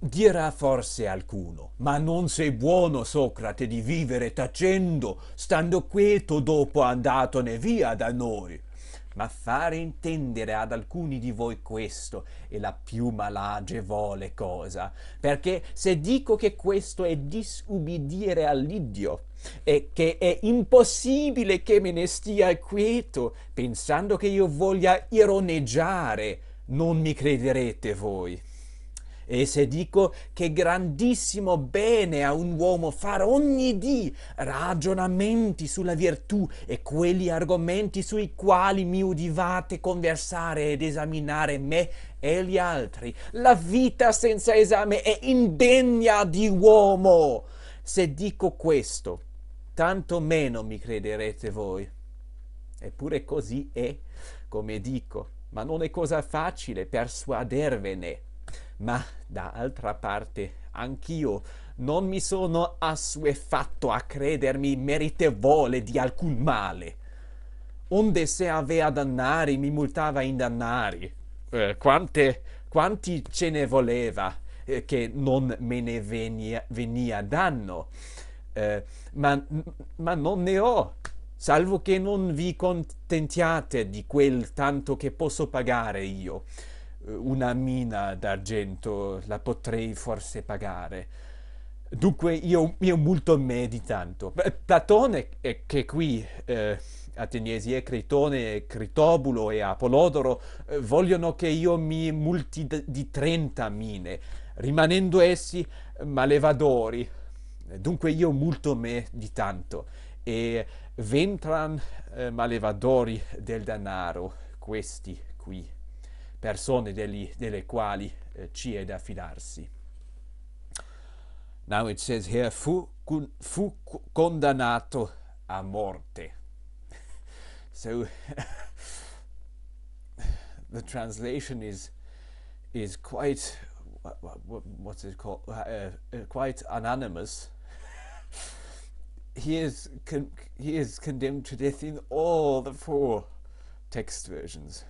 Dirà forse alcuno, ma non sei buono, Socrate, di vivere tacendo, stando quieto dopo andatone via da noi. Ma fare intendere ad alcuni di voi questo è la più malagevole cosa, perché se dico che questo è disubbidire all'Iddio e che è impossibile che me ne stia quieto, pensando che io voglia ironeggiare, non mi crederete voi. E se dico che grandissimo bene a un uomo far ogni dì ragionamenti sulla virtù e quegli argomenti sui quali mi udivate conversare ed esaminare me e gli altri, la vita senza esame è indegna di uomo. Se dico questo, tanto meno mi crederete voi. Eppure così è, come dico, ma non è cosa facile persuadervene ma d'altra parte anch'io non mi sono assuefatto a credermi meritevole di alcun male. Onde se avea dannari mi multava in dannari. Eh, quante, quanti ce ne voleva eh, che non me ne venia, venia danno. Eh, ma, ma non ne ho, salvo che non vi contentiate di quel tanto che posso pagare io. Eh, una mina d'argento la potrei forse pagare. Dunque io, io multo me di tanto. Platone, che qui eh, Ateniesi e Critone, Critobulo e Apolodoro eh, vogliono che io mi multi di 30 mine, rimanendo essi malevadori. Dunque io multo me di tanto e ventran eh, malevadori del denaro, questi qui. persone degli, delle quali eh, ci è da fidarsi. Now it says here, fu, fu condannato a morte. so the translation is, is quite, what's it called, uh, uh quite anonymous. he is, he is condemned to death in all the four text versions.